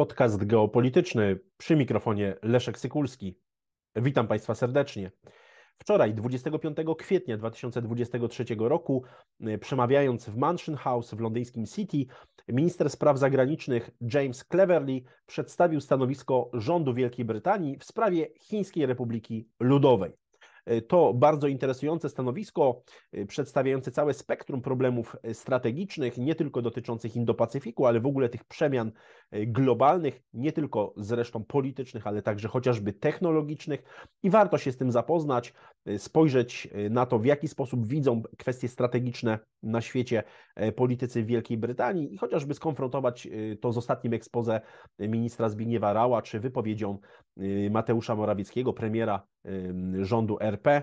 Podcast geopolityczny przy mikrofonie Leszek Sykulski. Witam Państwa serdecznie. Wczoraj, 25 kwietnia 2023 roku, y, przemawiając w Mansion House w londyńskim City, minister spraw zagranicznych James Cleverly przedstawił stanowisko rządu Wielkiej Brytanii w sprawie Chińskiej Republiki Ludowej. To bardzo interesujące stanowisko, y, przedstawiające całe spektrum problemów y, strategicznych, nie tylko dotyczących Indo-Pacyfiku, ale w ogóle tych przemian y, globalnych, nie tylko zresztą politycznych, ale także chociażby technologicznych. I warto się z tym zapoznać, spojrzeć na to, w jaki sposób widzą kwestie strategiczne na świecie politycy Wielkiej Brytanii i chociażby skonfrontować to z ostatnim ekspoze ministra Zbigniewa Rała czy wypowiedzią Mateusza Morawieckiego, premiera rządu RP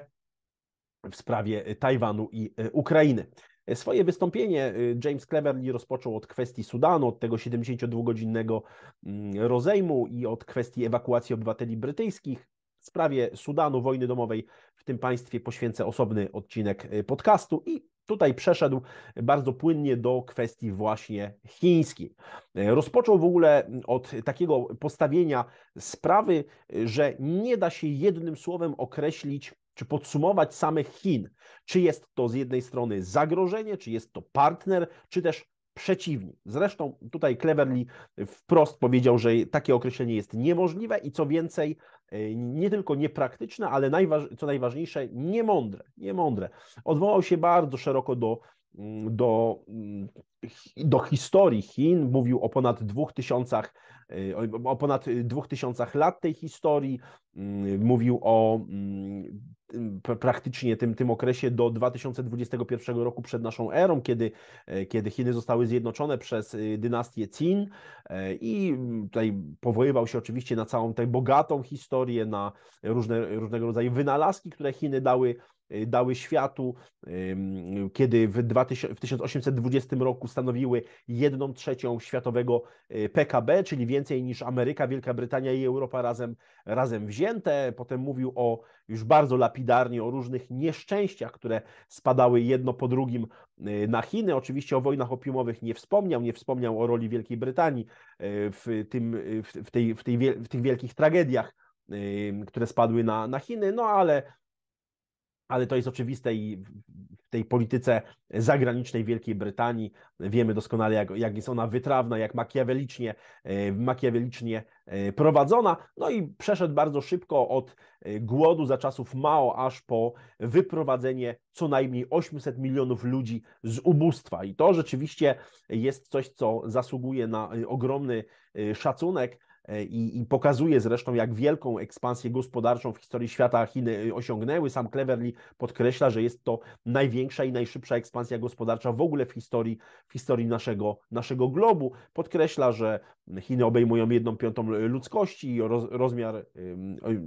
w sprawie Tajwanu i e, Ukrainy. Swoje wystąpienie e, James Cleverly rozpoczął od kwestii Sudanu, od tego 72-godzinnego mm, rozejmu i od kwestii ewakuacji obywateli brytyjskich sprawie Sudanu, wojny domowej w tym państwie poświęcę osobny odcinek y, podcastu i tutaj przeszedł bardzo płynnie do kwestii właśnie chińskiej. Y, rozpoczął w ogóle mm, od takiego postawienia sprawy, y, że nie da się jednym słowem określić czy podsumować samych Chin. Czy jest to z jednej strony zagrożenie, czy jest to partner, czy też przeciwnik. Zresztą tutaj Cleverly wprost powiedział, że takie określenie jest niemożliwe i co więcej, E, nie tylko niepraktyczne, ale najważ, co najważniejsze, niemądre, niemądre. Odwołał się bardzo szeroko do, mm, do, mm, do historii Chin, mówił o ponad dwóch tysiącach, e, o ponad dwóch tysiącach lat tej historii, mm, mówił o praktycznie tym, tym okresie do 2021 roku przed naszą erą, kiedy, e, kiedy Chiny zostały zjednoczone przez y, dynastię Qin e, i tutaj powoływał się oczywiście na całą tę bogatą historię, na różne, różnego rodzaju wynalazki, które Chiny dały Y, dały światu, kiedy w, 2000, w 1820 roku stanowiły 1 trzecią światowego y, PKB, czyli więcej niż Ameryka, Wielka Brytania i Europa razem, razem wzięte. Potem mówił o już bardzo lapidarnie o różnych nieszczęściach, które spadały jedno po drugim y, na Chiny. Oczywiście o wojnach opiumowych nie wspomniał, nie wspomniał o roli Wielkiej Brytanii w, tym, w, tej, w, tej, w tych wielkich tragediach które spadły na, na Chiny, no ale ale to jest oczywiste i w tej polityce zagranicznej Wielkiej Brytanii wiemy doskonale, jak, jak jest ona wytrawna, jak makiawelicznie, e, makiawelicznie e, prowadzona. No i przeszedł bardzo szybko od e, głodu za czasów Mao aż po wyprowadzenie co najmniej 800 milionów ludzi z ubóstwa. I to rzeczywiście jest coś, co zasługuje na ogromny szacunek E, i, i pokazuje zresztą, jak wielką ekspansję gospodarczą w historii świata Chiny e, osiągnęły. Sam Cleverly podkreśla, że jest to największa i najszybsza ekspansja gospodarcza w ogóle w historii, w historii naszego, naszego globu. Podkreśla, że Chiny obejmują jedną piątą ludzkości i roz, rozmiar,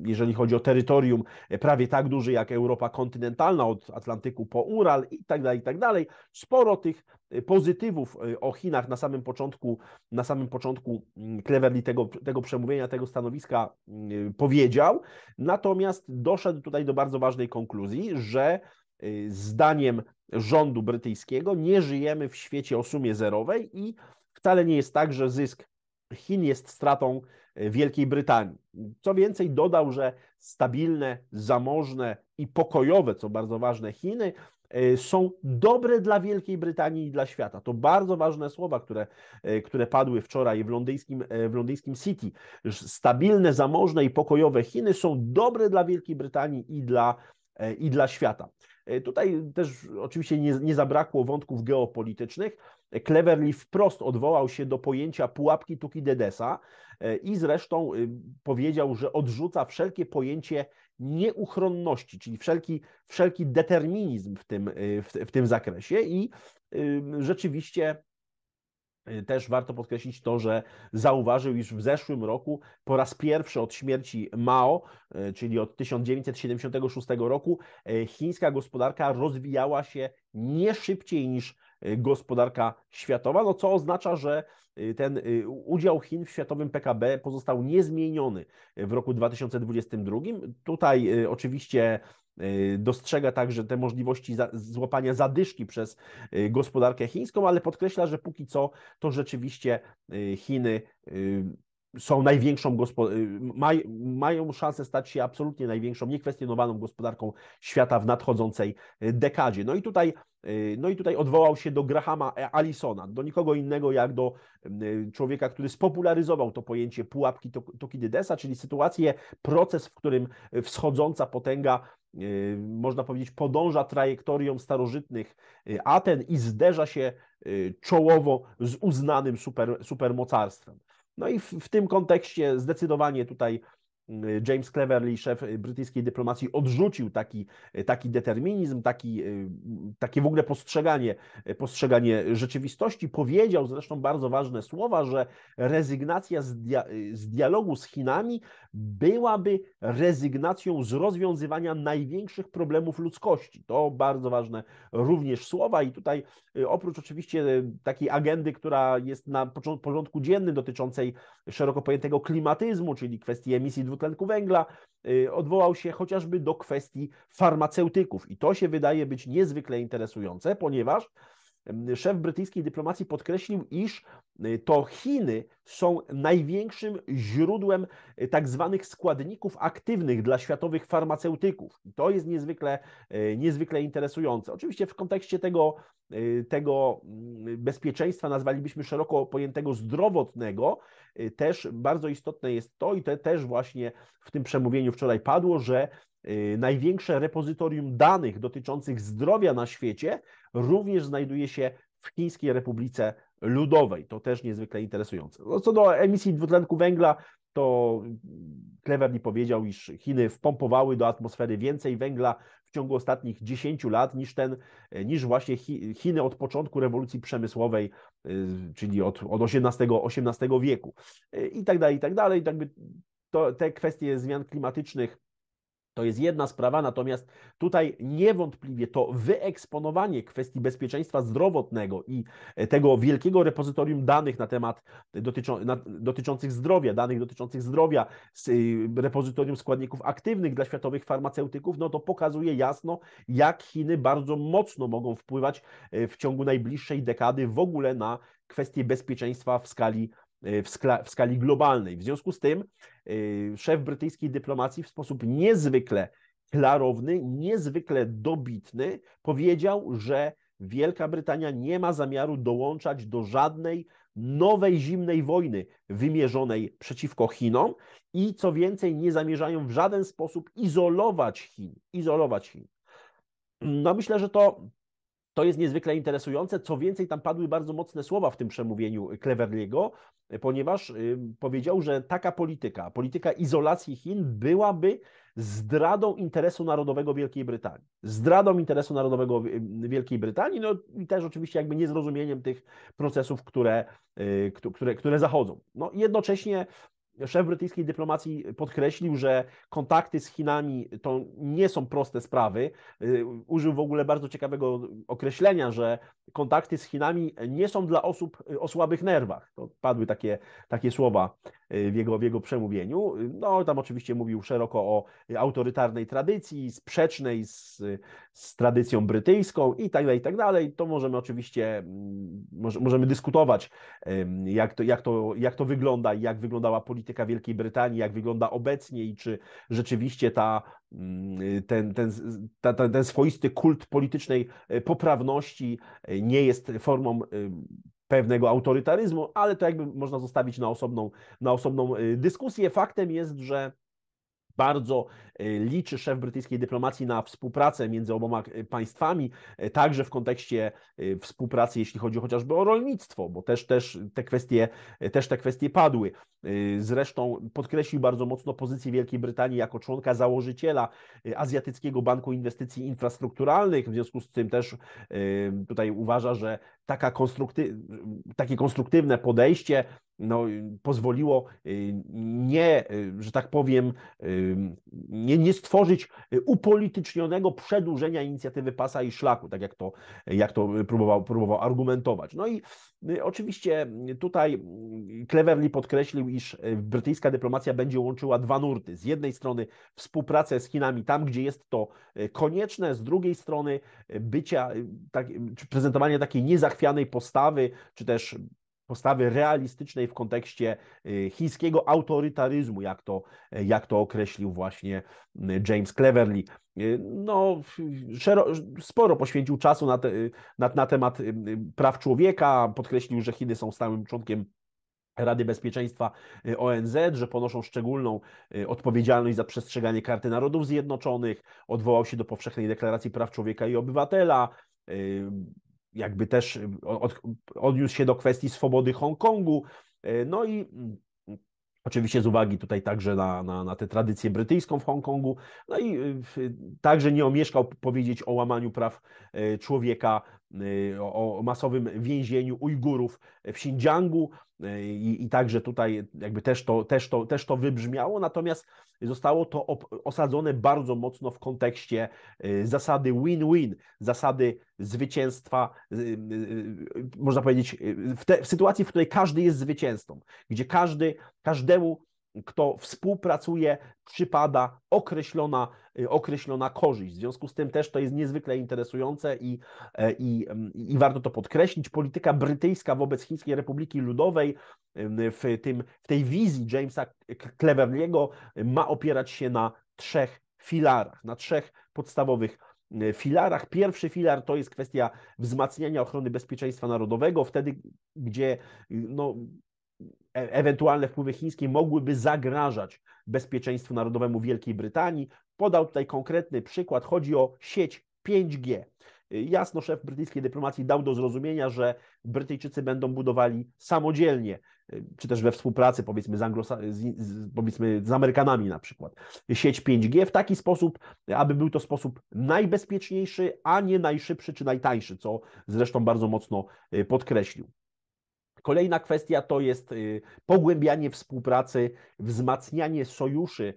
jeżeli chodzi o terytorium, e, prawie tak duży jak Europa kontynentalna, od Atlantyku po Ural i tak dalej, i tak dalej. Sporo tych pozytywów y, o Chinach na samym początku, na samym początku mm, Cleverly tego, tego przemówienia, tego stanowiska mm, powiedział, natomiast doszedł tutaj do bardzo ważnej konkluzji, że y, zdaniem rządu brytyjskiego nie żyjemy w świecie o sumie zerowej i wcale nie jest tak, że zysk Chin jest stratą y, Wielkiej Brytanii. Co więcej, dodał, że stabilne, zamożne i pokojowe, co bardzo ważne, Chiny E, są dobre dla Wielkiej Brytanii i dla świata. To bardzo ważne słowa, które, e, które padły wczoraj w londyńskim, e, w londyńskim City. Stabilne, zamożne i pokojowe Chiny są dobre dla Wielkiej Brytanii i dla, i dla świata. E, tutaj też oczywiście nie, nie zabrakło wątków geopolitycznych. E, Cleverly wprost odwołał się do pojęcia pułapki Tuki Dedesa e, i zresztą powiedział, że odrzuca wszelkie pojęcie nieuchronności, czyli wszelki, wszelki determinizm w tym, w, w tym zakresie i rzeczywiście Y, też warto podkreślić to, że zauważył, iż w zeszłym roku po raz pierwszy od śmierci Mao, y, czyli od 1976 roku, y, chińska gospodarka rozwijała się nie szybciej niż Y, gospodarka światowa, no co oznacza, że y, ten y, udział Chin w światowym PKB pozostał niezmieniony w roku 2022. Tutaj oczywiście dostrzega także te możliwości złapania zadyszki przez gospodarkę chińską, ale podkreśla, że póki co to rzeczywiście Chiny są największą y, maj mają szansę stać się absolutnie największą, niekwestionowaną gospodarką świata w nadchodzącej y, dekadzie. No i tutaj, y, no i tutaj odwołał się do Grahama Allisona, do nikogo innego jak do człowieka, który spopularyzował to pojęcie pułapki Tokidydesa, czyli sytuację, proces, w którym wschodząca potęga można powiedzieć, podąża trajektorią starożytnych Aten i zderza się czołowo z uznanym super, supermocarstwem. No i w, w tym kontekście zdecydowanie tutaj James Cleverly, szef brytyjskiej dyplomacji, odrzucił taki, taki determinizm, taki, y, takie w ogóle postrzeganie, postrzeganie rzeczywistości. Powiedział zresztą bardzo ważne słowa, że rezygnacja z, dia z dialogu z Chinami byłaby rezygnacją z rozwiązywania największych problemów ludzkości. To bardzo ważne również słowa i tutaj y, oprócz oczywiście y, takiej agendy, która jest na porządku dziennym dotyczącej szeroko pojętego klimatyzmu, czyli kwestii emisji dwutlenku dwutlenku węgla, y, odwołał się chociażby do kwestii farmaceutyków. I to się wydaje być niezwykle interesujące, ponieważ Szef brytyjskiej dyplomacji podkreślił, iż e, to Chiny są największym źródłem e, tak zwanych składników aktywnych dla światowych farmaceutyków. I to jest niezwykle, e, niezwykle interesujące. Oczywiście w kontekście tego, tego mm, bezpieczeństwa, nazwalibyśmy szeroko pojętego zdrowotnego, też bardzo istotne jest to, i to też właśnie w tym przemówieniu wczoraj padło, że największe repozytorium danych dotyczących zdrowia na świecie również znajduje się w Chińskiej Republice Ludowej. To też niezwykle interesujące. No, co do emisji dwutlenku węgla, to Cleverly powiedział, iż Chiny wpompowały do atmosfery więcej węgla w ciągu ostatnich 10 lat niż, ten, niż właśnie Chiny od początku rewolucji przemysłowej, y, czyli od, od XVIII, XVIII wieku y, i tak dalej, i tak dalej. Jakby to, te kwestie zmian klimatycznych to jest jedna sprawa, natomiast tutaj niewątpliwie to wyeksponowanie kwestii bezpieczeństwa zdrowotnego i e, tego wielkiego repozytorium danych na temat dotyczących zdrowia, danych dotyczących zdrowia, y, repozytorium składników aktywnych dla światowych farmaceutyków, no to pokazuje jasno, jak Chiny bardzo mocno mogą wpływać e, w ciągu najbliższej dekady w ogóle na kwestie bezpieczeństwa w skali Y, w, skla, w skali globalnej. W związku z tym y, szef brytyjskiej dyplomacji w sposób niezwykle klarowny, niezwykle dobitny powiedział, że Wielka Brytania nie ma zamiaru dołączać do żadnej nowej zimnej wojny wymierzonej przeciwko Chinom i co więcej, nie zamierzają w żaden sposób izolować Chin. Izolować Chin. No myślę, że to to jest niezwykle interesujące. Co więcej, tam padły bardzo mocne słowa w tym przemówieniu Cleverliego, ponieważ y, powiedział, że taka polityka, polityka izolacji Chin byłaby zdradą interesu narodowego Wielkiej Brytanii. Zdradą interesu narodowego y, Wielkiej Brytanii, no i też oczywiście jakby niezrozumieniem tych procesów, które, y, które, które zachodzą. No jednocześnie Szef brytyjskiej dyplomacji podkreślił, że kontakty z Chinami to nie są proste sprawy. Y, użył w ogóle bardzo ciekawego określenia, że kontakty z Chinami nie są dla osób y, o słabych nerwach. To padły takie, takie słowa w jego, w jego przemówieniu. No, tam oczywiście mówił szeroko o autorytarnej tradycji, sprzecznej z, z tradycją brytyjską i tak dalej, i tak dalej. To możemy oczywiście, mm, możemy dyskutować, jak to, jak, to, jak to wygląda, jak wyglądała polityka Wielkiej Brytanii, jak wygląda obecnie i czy rzeczywiście ta, mm, ten, ten, ten swoisty kult politycznej e, poprawności e, nie jest formą pewnego autorytaryzmu, ale to jakby można zostawić na osobną, na osobną y, dyskusję. Faktem jest, że bardzo e, liczy szef brytyjskiej dyplomacji na współpracę między oboma e, państwami, e, także w kontekście współpracy, jeśli chodzi chociażby o rolnictwo, bo też, też, te, kwestie, też te kwestie padły. Zresztą podkreślił bardzo mocno pozycję Wielkiej Brytanii jako członka założyciela Azjatyckiego Banku Inwestycji Infrastrukturalnych, w związku z tym też tutaj uważa, że taka konstrukty takie konstruktywne podejście no, pozwoliło y, nie, y, że tak powiem, y, nie, nie stworzyć upolitycznionego przedłużenia inicjatywy pasa i szlaku, tak jak to, jak to próbował, próbował argumentować. No i oczywiście tutaj Cleverly podkreślił, iż brytyjska dyplomacja będzie łączyła dwa nurty. Z jednej strony współpracę z Chinami tam, gdzie jest to konieczne, z drugiej strony bycia, tak, czy prezentowanie takiej niezachwianej postawy, czy też postawy realistycznej w kontekście y, chińskiego autorytaryzmu, jak to, y, jak to określił właśnie y, James Cleverly. No, sporo poświęcił czasu na, te, na, na temat praw człowieka, podkreślił, że Chiny są stałym członkiem Rady Bezpieczeństwa ONZ, że ponoszą szczególną odpowiedzialność za przestrzeganie Karty Narodów Zjednoczonych, odwołał się do Powszechnej Deklaracji Praw Człowieka i Obywatela, jakby też y, od, odniósł się do kwestii swobody Hongkongu. E, no i mm, Oczywiście z uwagi tutaj także na, na, na tę tradycję brytyjską w Hongkongu, no i y, także nie omieszkał powiedzieć o łamaniu praw e, człowieka Y, o, masowym więzieniu Ujgurów w Xinjiangu y, i, i także tutaj jakby też to, też, to, też to wybrzmiało, natomiast zostało to osadzone bardzo mocno w kontekście y, zasady win-win, zasady zwycięstwa, można powiedzieć, w, te, w sytuacji, w której każdy jest zwycięzcą, gdzie każdy, każdemu kto współpracuje, przypada określona, y, określona korzyść. W związku z tym też to jest niezwykle interesujące i, e, i, mm, i warto to podkreślić. Polityka brytyjska wobec Chińskiej Republiki Ludowej w, tym, w tej wizji Jamesa Cleverley'ego ma opierać się na trzech filarach, na trzech podstawowych y, filarach. Pierwszy filar to jest kwestia wzmacniania ochrony bezpieczeństwa narodowego, wtedy, gdzie y, no, E, ewentualne wpływy chińskie mogłyby zagrażać bezpieczeństwu narodowemu Wielkiej Brytanii. Podał tutaj konkretny przykład. Chodzi o sieć 5G. Y, jasno szef brytyjskiej dyplomacji dał do zrozumienia, że Brytyjczycy będą budowali samodzielnie, y, czy też we współpracy powiedzmy z, Anglosa- z, z, powiedzmy z Amerykanami na przykład, sieć 5G w taki sposób, aby był to sposób najbezpieczniejszy, a nie najszybszy czy najtańszy, co zresztą bardzo mocno y, podkreślił. Kolejna kwestia to jest y, pogłębianie współpracy, wzmacnianie sojuszy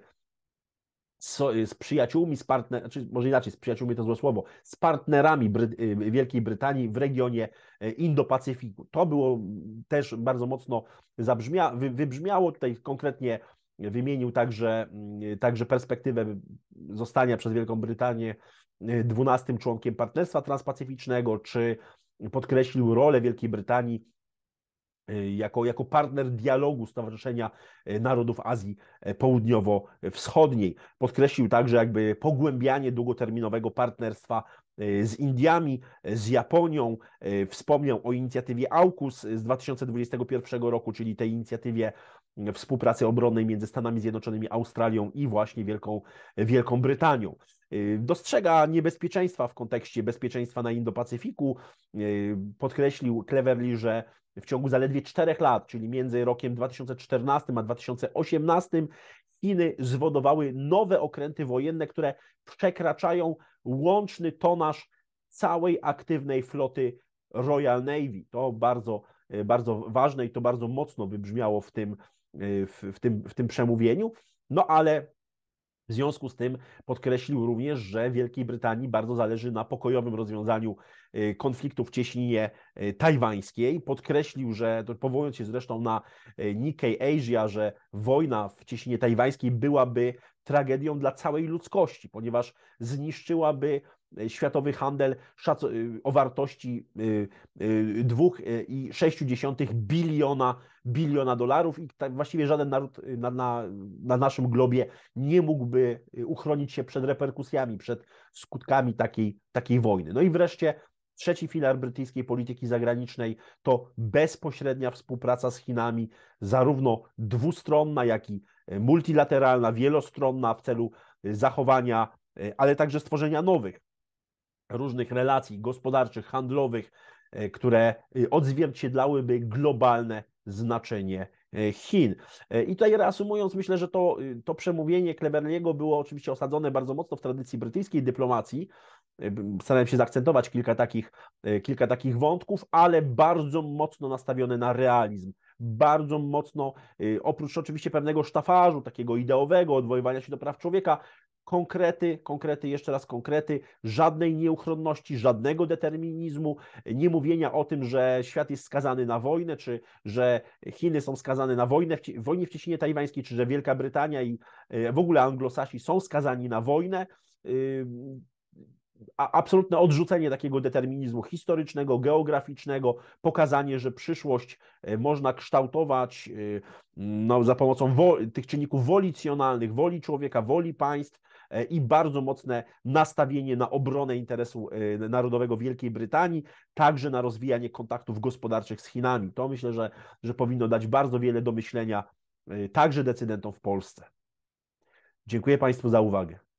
y, z przyjaciółmi, z partnerami, znaczy może inaczej, z przyjaciółmi to złe słowo, z partnerami Bry y, Wielkiej Brytanii w regionie Indo-Pacyfiku. To było też bardzo mocno zabrzmia, wybrzmiało. Tutaj konkretnie wymienił także, także perspektywę zostania przez Wielką Brytanię dwunastym członkiem Partnerstwa Transpacyficznego, czy podkreślił rolę Wielkiej Brytanii Y, jako, jako partner dialogu Stowarzyszenia y, Narodów Azji y, Południowo-Wschodniej. Podkreślił także jakby pogłębianie długoterminowego partnerstwa z Indiami, z Japonią. Wspomniał o inicjatywie AUKUS z 2021 roku, czyli tej inicjatywie współpracy obronnej między Stanami Zjednoczonymi, Australią i właśnie Wielką, Wielką Brytanią. Dostrzega niebezpieczeństwa w kontekście bezpieczeństwa na Indo-Pacyfiku. Podkreślił Cleverly, że w ciągu zaledwie czterech lat, czyli między rokiem 2014 a 2018, Chiny zwodowały nowe okręty wojenne, które przekraczają łączny tonaż całej aktywnej floty Royal Navy. To bardzo, e, bardzo ważne i to bardzo mocno wybrzmiało w tym, e, w, w tym, w tym przemówieniu. No ale w związku z tym podkreślił również, że Wielkiej Brytanii bardzo zależy na pokojowym rozwiązaniu y, konfliktu w cieśninie y, tajwańskiej. Podkreślił, że powołując się zresztą na y, Nikkei Asia, że wojna w cieśninie tajwańskiej byłaby tragedią dla całej ludzkości, ponieważ zniszczyłaby Y, światowy handel y, o wartości 2,6 y, biliona, biliona dolarów i tak właściwie żaden naród na, na, na naszym globie nie mógłby uchronić się przed reperkusjami, przed skutkami takiej, takiej wojny. No i wreszcie Trzeci filar brytyjskiej polityki zagranicznej to bezpośrednia współpraca z Chinami, zarówno dwustronna, jak i multilateralna, wielostronna w celu zachowania, ale także stworzenia nowych różnych relacji gospodarczych, handlowych, e, które e, odzwierciedlałyby globalne znaczenie e, Chin. I tutaj reasumując, myślę, że to, y, to przemówienie Kleberliego było oczywiście osadzone bardzo mocno w tradycji brytyjskiej dyplomacji. Starałem się zaakcentować kilka takich, kilka takich wątków, ale bardzo mocno nastawione na realizm. Bardzo mocno, y, oprócz oczywiście pewnego sztafażu, takiego ideowego, odwoływania się do praw człowieka, konkrety, konkrety, jeszcze raz konkrety, żadnej nieuchronności, żadnego determinizmu, nie mówienia o tym, że świat jest skazany na wojnę, czy że Chiny są skazane na wojnę, wojnie w Cieśninie Tajwańskiej, czy że Wielka Brytania i e, w ogóle Anglosasi są skazani na wojnę. Absolutne odrzucenie takiego determinizmu historycznego, geograficznego, pokazanie, że przyszłość e, można kształtować e, no, za pomocą tych czynników wolicjonalnych, woli człowieka, woli państw, E, i bardzo mocne nastawienie na obronę interesu e, narodowego Wielkiej Brytanii, także na rozwijanie kontaktów gospodarczych z Chinami. To myślę, że, że powinno dać bardzo wiele do myślenia e, także decydentom w Polsce. Dziękuję Państwu za uwagę.